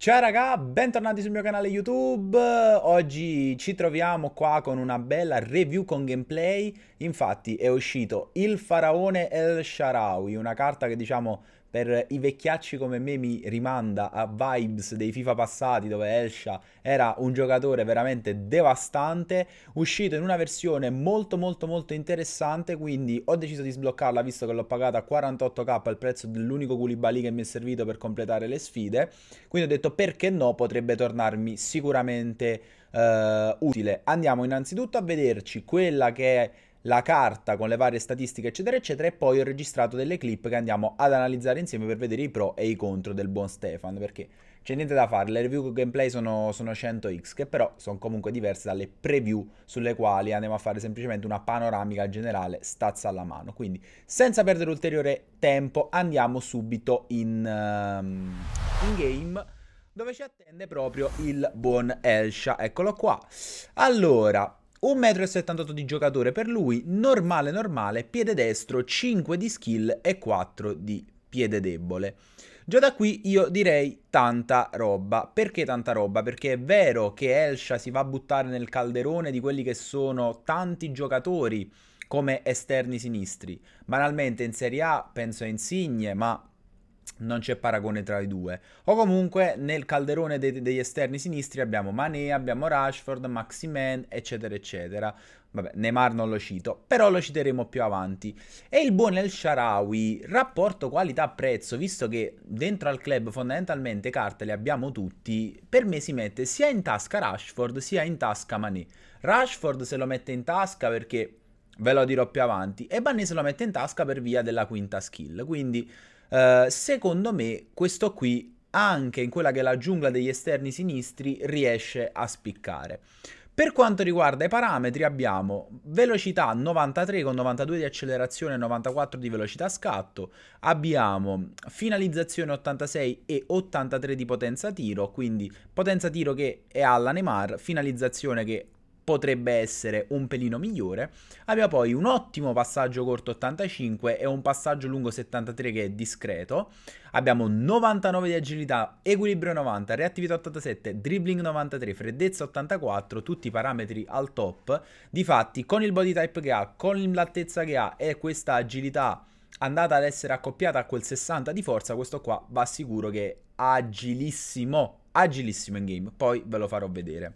Ciao raga, bentornati sul mio canale YouTube. Oggi ci troviamo qua con una bella review con gameplay. Infatti è uscito Il Faraone El Sharawi, una carta che diciamo per i vecchiacci come me mi rimanda a vibes dei FIFA passati dove Elsha era un giocatore veramente devastante, uscito in una versione molto molto molto interessante, quindi ho deciso di sbloccarla visto che l'ho pagata a 48k al prezzo dell'unico Koulibaly che mi è servito per completare le sfide, quindi ho detto perché no, potrebbe tornarmi sicuramente Uh, utile. Andiamo innanzitutto a vederci quella che è la carta con le varie statistiche eccetera eccetera e poi ho registrato delle clip che andiamo ad analizzare insieme per vedere i pro e i contro del buon Stefan perché c'è niente da fare, le review con gameplay sono, sono 100x che però sono comunque diverse dalle preview sulle quali andiamo a fare semplicemente una panoramica generale stazza alla mano quindi senza perdere ulteriore tempo andiamo subito in, uh, in game dove ci attende proprio il buon Elsha. Eccolo qua. Allora, 1,78 m di giocatore per lui, normale normale, piede destro, 5 di skill e 4 di piede debole. Già da qui io direi tanta roba. Perché tanta roba? Perché è vero che Elsha si va a buttare nel calderone di quelli che sono tanti giocatori come esterni sinistri. Banalmente in Serie A penso a Insigne, ma non c'è paragone tra i due. O comunque nel calderone de- degli esterni sinistri abbiamo Mané, abbiamo Rashford, Maximen, eccetera, eccetera. Vabbè, Neymar non lo cito, però lo citeremo più avanti. E il buon El Sharawi, rapporto qualità-prezzo, visto che dentro al club fondamentalmente carte le abbiamo tutti, per me si mette sia in tasca Rashford sia in tasca Mané. Rashford se lo mette in tasca perché ve lo dirò più avanti e Mane se lo mette in tasca per via della quinta skill, quindi eh, secondo me questo qui anche in quella che è la giungla degli esterni sinistri riesce a spiccare. Per quanto riguarda i parametri abbiamo velocità 93 con 92 di accelerazione e 94 di velocità scatto, abbiamo finalizzazione 86 e 83 di potenza tiro, quindi potenza tiro che è alla Neymar, finalizzazione che potrebbe essere un pelino migliore. Abbiamo poi un ottimo passaggio corto 85 e un passaggio lungo 73 che è discreto. Abbiamo 99 di agilità, equilibrio 90, reattività 87, dribbling 93, freddezza 84, tutti i parametri al top. Difatti con il body type che ha, con l'altezza che ha e questa agilità andata ad essere accoppiata a quel 60 di forza, questo qua va sicuro che è agilissimo, agilissimo in game, poi ve lo farò vedere.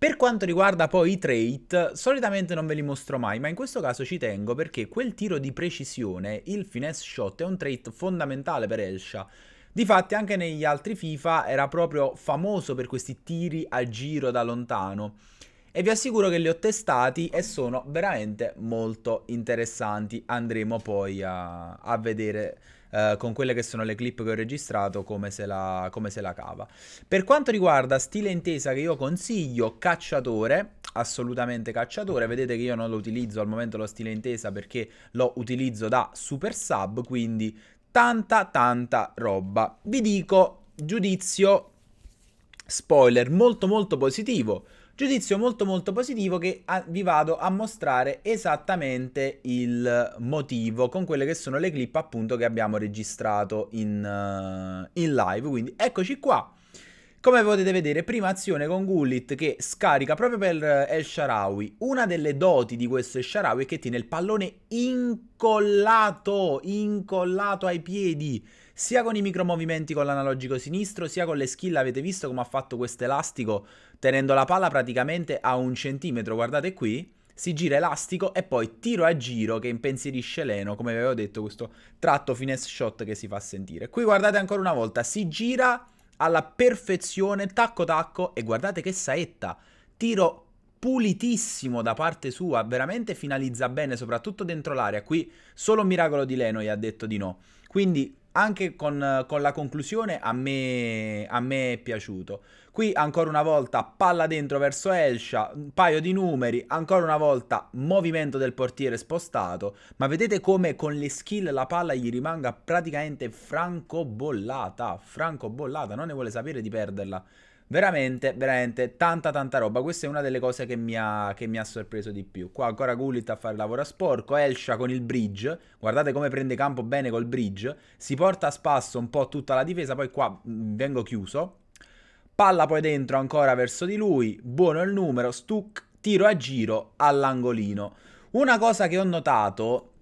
Per quanto riguarda poi i trait, solitamente non ve li mostro mai, ma in questo caso ci tengo perché quel tiro di precisione, il finesse shot, è un trait fondamentale per Elsha. Difatti anche negli altri FIFA era proprio famoso per questi tiri a giro da lontano e vi assicuro che li ho testati e sono veramente molto interessanti. Andremo poi a, a vedere Uh, con quelle che sono le clip che ho registrato, come se, la, come se, la, cava. Per quanto riguarda stile intesa che io consiglio, cacciatore, assolutamente cacciatore, vedete che io non lo utilizzo al momento lo stile intesa perché lo utilizzo da super sub, quindi tanta tanta roba. Vi dico giudizio spoiler molto molto positivo Giudizio molto molto positivo che a- ah, vi vado a mostrare esattamente il motivo con quelle che sono le clip appunto che abbiamo registrato in, uh, in live. Quindi eccoci qua. Come potete vedere, prima azione con Gullit che scarica proprio per El Sharawi. Una delle doti di questo El Sharawi è che tiene il pallone incollato, incollato ai piedi, sia con i micromovimenti con l'analogico sinistro, sia con le skill, avete visto come ha fatto questo elastico, tenendo la palla praticamente a un centimetro, guardate qui si gira elastico e poi tiro a giro che impensierisce Leno, come vi avevo detto, questo tratto finesse shot che si fa sentire. Qui guardate ancora una volta, si gira alla perfezione, tacco tacco e guardate che saetta, tiro pulitissimo da parte sua, veramente finalizza bene, soprattutto dentro l'area. Qui solo un miracolo di Leno gli ha detto di no. Quindi anche con, con la conclusione a me, a me, è piaciuto. Qui ancora una volta palla dentro verso Elsha, un paio di numeri, ancora una volta movimento del portiere spostato, ma vedete come con le skill la palla gli rimanga praticamente francobollata, francobollata, non ne vuole sapere di perderla. Veramente, veramente, tanta tanta roba. Questa è una delle cose che mi ha, che mi ha sorpreso di più. Qua ancora Gullit a fare lavoro a sporco, Elsha con il bridge, guardate come prende campo bene col bridge, si porta a spasso un po' tutta la difesa, poi qua mm, vengo chiuso. Palla poi dentro ancora verso di lui, buono il numero, Stuck, tiro a giro all'angolino. Una cosa che ho notato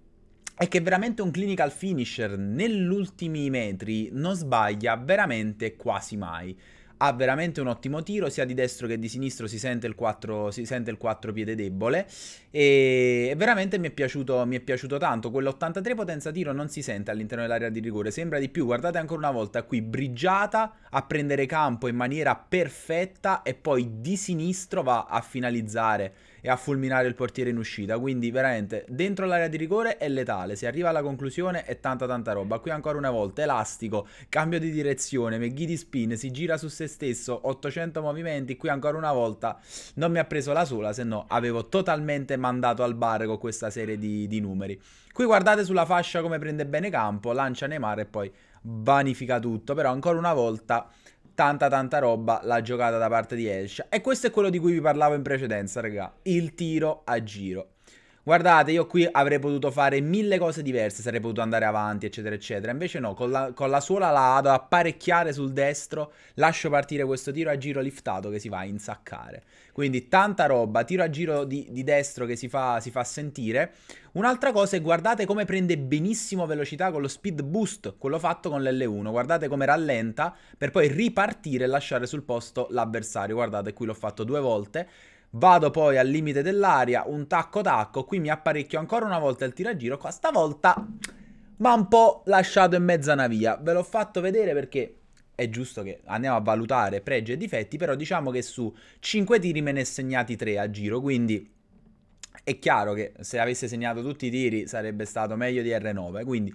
è che veramente un clinical finisher negli ultimi metri non sbaglia veramente quasi mai ha veramente un ottimo tiro, sia di destro che di sinistro si sente il 4, sente il 4 piede debole e veramente mi è, piaciuto, mi è piaciuto tanto, quell'83 potenza tiro non si sente all'interno dell'area di rigore, sembra di più, guardate ancora una volta qui, brigiata a prendere campo in maniera perfetta e poi di sinistro va a finalizzare e a fulminare il portiere in uscita. Quindi veramente dentro l'area di rigore è letale, si arriva alla conclusione è tanta tanta roba. Qui ancora una volta elastico, cambio di direzione, McGee spin, si gira su se stesso, 800 movimenti, qui ancora una volta non mi ha preso la sola, se no avevo totalmente mandato al bar con questa serie di, di numeri. Qui guardate sulla fascia come prende bene campo, lancia Neymar e poi vanifica tutto, però ancora una volta tanta tanta roba la giocata da parte di Elsha. E questo è quello di cui vi parlavo in precedenza, raga. Il tiro a giro guardate io qui avrei potuto fare mille cose diverse, sarei potuto andare avanti eccetera eccetera, invece no, con la, con la suola la vado ad apparecchiare sul destro, lascio partire questo tiro a giro liftato che si va a insaccare, quindi tanta roba, tiro a giro di, di destro che si fa, si fa sentire, un'altra cosa è guardate come prende benissimo velocità con lo speed boost, quello fatto con l'L1, guardate come rallenta per poi ripartire e lasciare sul posto l'avversario, guardate qui l'ho fatto due volte, Vado poi al limite dell'aria, un tacco tacco, qui mi apparecchio ancora una volta il tiragiro, qua stavolta ma un po' lasciato in mezzo a una via. Ve l'ho fatto vedere perché è giusto che andiamo a valutare pregi e difetti, però diciamo che su 5 tiri me ne ho segnati 3 a giro, quindi è chiaro che se avesse segnato tutti i tiri sarebbe stato meglio di R9, quindi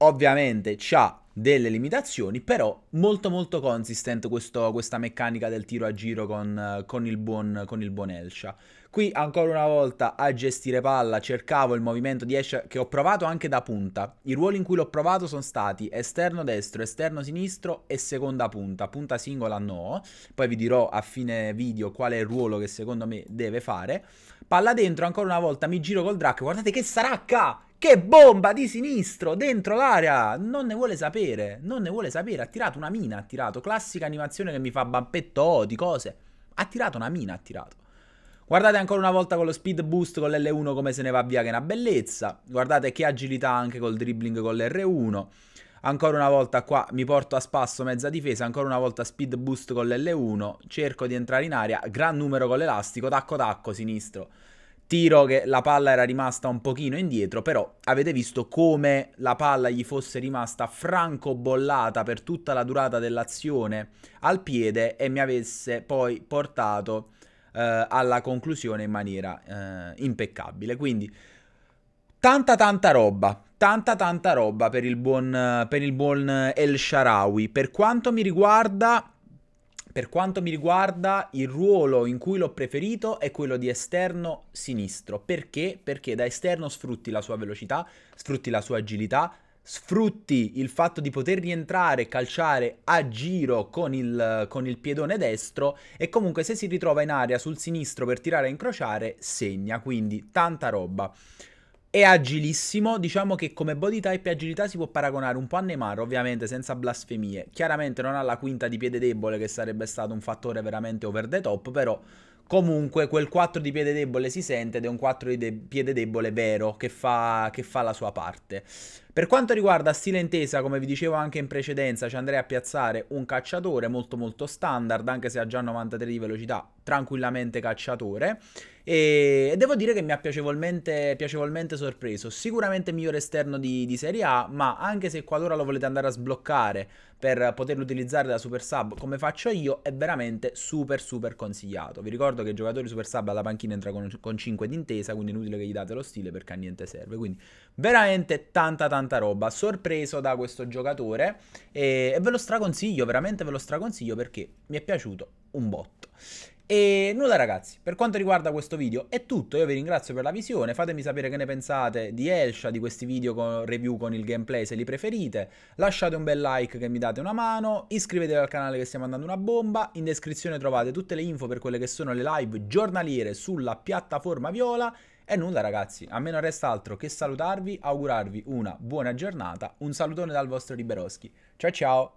Ovviamente ha delle limitazioni, però molto molto consistent questo, questa meccanica del tiro a giro con, con, il buon, con il buon Elsha. Qui ancora una volta a gestire palla cercavo il movimento di Escia che ho provato anche da punta. I ruoli in cui l'ho provato sono stati esterno destro, esterno sinistro e seconda punta. Punta singola no, poi vi dirò a fine video qual è il ruolo che secondo me deve fare. Palla dentro ancora una volta mi giro col Drac, guardate che saracca! Che bomba di sinistro dentro l'area! Non ne vuole sapere, non ne vuole sapere. Ha tirato una mina, ha tirato. Classica animazione che mi fa bampetto oh, di cose. Ha tirato una mina, ha tirato. Guardate ancora una volta con lo speed boost con l'L1 come se ne va via, che è una bellezza. Guardate che agilità anche col dribbling con l'R1. Ancora una volta qua mi porto a spasso mezza difesa, ancora una volta speed boost con l'L1, cerco di entrare in aria, gran numero con l'elastico, tacco tacco sinistro. Tiro che la palla era rimasta un pochino indietro, però avete visto come la palla gli fosse rimasta francobollata per tutta la durata dell'azione al piede e mi avesse poi portato eh, alla conclusione in maniera eh, impeccabile. Quindi tanta tanta roba, tanta tanta roba per il buon, per il buon El Sharawi. Per quanto mi riguarda per quanto mi riguarda, il ruolo in cui l'ho preferito è quello di esterno sinistro. Perché? Perché da esterno sfrutti la sua velocità, sfrutti la sua agilità, sfrutti il fatto di poter rientrare e calciare a giro con il, con il, piedone destro e comunque se si ritrova in aria sul sinistro per tirare a incrociare segna, quindi tanta roba. È agilissimo, diciamo che come body type e agilità si può paragonare un po' a Neymar, ovviamente senza blasfemie. Chiaramente non ha la quinta di piede debole che sarebbe stato un fattore veramente over the top, però comunque quel 4 di piede debole si sente ed è un 4 di de- piede debole vero che fa, che fa la sua parte. Per quanto riguarda stile intesa, come vi dicevo anche in precedenza, ci andrei a piazzare un cacciatore molto molto standard, anche se ha già 93 di velocità, tranquillamente cacciatore. E, e devo dire che mi ha piacevolmente, piacevolmente sorpreso. Sicuramente migliore esterno di, di, Serie A, ma anche se qualora lo volete andare a sbloccare per poterlo utilizzare da Super Sub come faccio io, è veramente super super consigliato. Vi ricordo che il giocatore Super Sub alla panchina entra con, con 5 d'intesa, quindi è inutile che gli date lo stile perché a niente serve. Quindi veramente tanta tanta tanta roba. Sorpreso da questo giocatore e, e ve lo straconsiglio, veramente ve lo straconsiglio perché mi è piaciuto un botto. E nulla ragazzi, per quanto riguarda questo video è tutto, io vi ringrazio per la visione, fatemi sapere che ne pensate di Elsha, di questi video con review con il gameplay se li preferite, lasciate un bel like che mi date una mano, iscrivetevi al canale che stiamo andando una bomba, in descrizione trovate tutte le info per quelle che sono le live giornaliere sulla piattaforma Viola e nulla ragazzi, a me non resta altro che salutarvi, augurarvi una buona giornata, un salutone dal vostro Liberoschi. Ciao ciao!